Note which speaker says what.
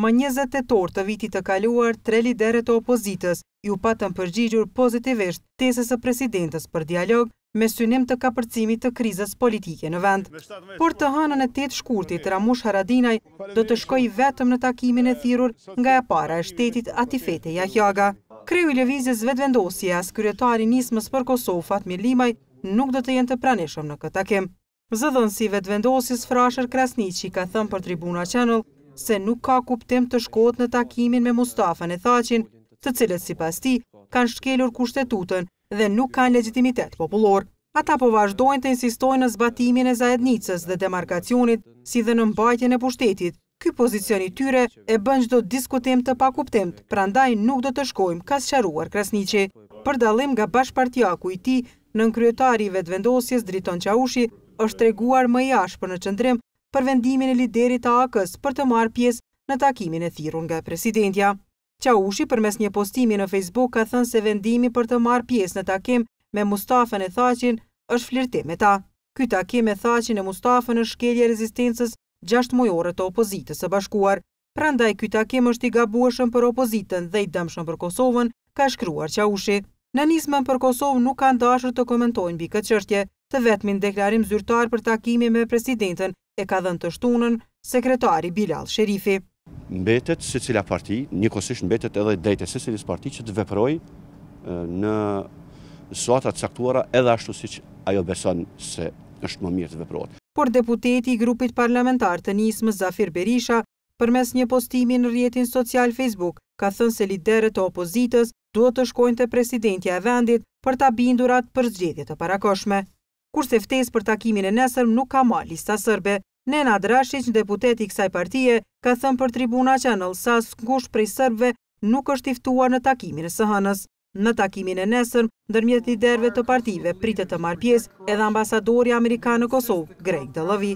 Speaker 1: më 20 torë të vitit të kaluar, tre liderët të opozitës ju patën përgjigjur pozitivisht tesës e presidentës për dialog me synim të kapërcimit të krizës politike në vend. Por të hanën e tetë shkurtit, Ramush Haradinaj do të shkoj vetëm në takimin e thirur nga e para e shtetit Atifete Jahjaga. Kreju i levizjes vetëvendosje as kryetari nismës për Kosovë Fatmir Limaj nuk do të jenë të praneshëm në këtë takim. Zëdhën si vetëvendosjes frasher Krasnici ka thëmë për tribuna Channel, se nuk ka kuptim të shkot në takimin me Mustafa në thacin, të cilët si pas ti kanë shkelur kushtetutën dhe nuk kanë legitimitet popullor. Ata po vazhdojnë të insistojnë në zbatimin e zajednicës dhe demarkacionit si dhe në mbajtjen e pushtetit. Ky pozicion i tyre e bënë qdo diskutim të pa kuptim të prandaj nuk do të shkojmë ka qaruar krasnici. Për dalim nga bashpartia i ti në nënkryetari i vendosjes driton qa ushi, është reguar më i për në qëndrim për vendimin e liderit të AKS për të marrë pjesë në takimin e thirrur nga presidentja. Çaushi përmes një postimi në Facebook ka thënë se vendimi për të marrë pjesë në takim me Mustafën e Thaqin është flirtim me ta. Ky takim me Thaçin e Mustafën është shkelje e rezistencës gjashtë mujore të opozitës së bashkuar. Prandaj ky takim është i gabueshëm për opozitën dhe i dëmshëm për Kosovën, ka shkruar Çaushi. Në nismën për Kosovë nuk kanë dashur të komentojnë mbi këtë çështje, të vetmin deklarim zyrtar për takimin me presidentin e ka dhenë të shtunën sekretari Bilal Sherifi.
Speaker 2: Mbetet se cila parti, një kosisht mbetet edhe dejtë se cilis parti që të veproj në suatat saktuara edhe ashtu si që ajo beson se është më mirë të veprojt.
Speaker 1: Por deputeti i grupit parlamentar të njësë Zafir Berisha, për mes një postimi në rjetin social Facebook, ka thënë se lideret e opozitës duhet të shkojnë të presidentja e vendit për ta bindurat për zgjedit të parakoshme kurse ftes për takimin e nesërm nuk ka ma lista sërbe. Nena Drashic, deputet i kësaj partije, ka thëmë për tribuna që në lësas ngush prej sërbe nuk është tiftuar në takimin e së hënës. Në takimin e nesërm, dërmjet liderve të partive pritë të marë pjesë edhe ambasadori Amerikanë në Kosovë, Greg Dëllëvi.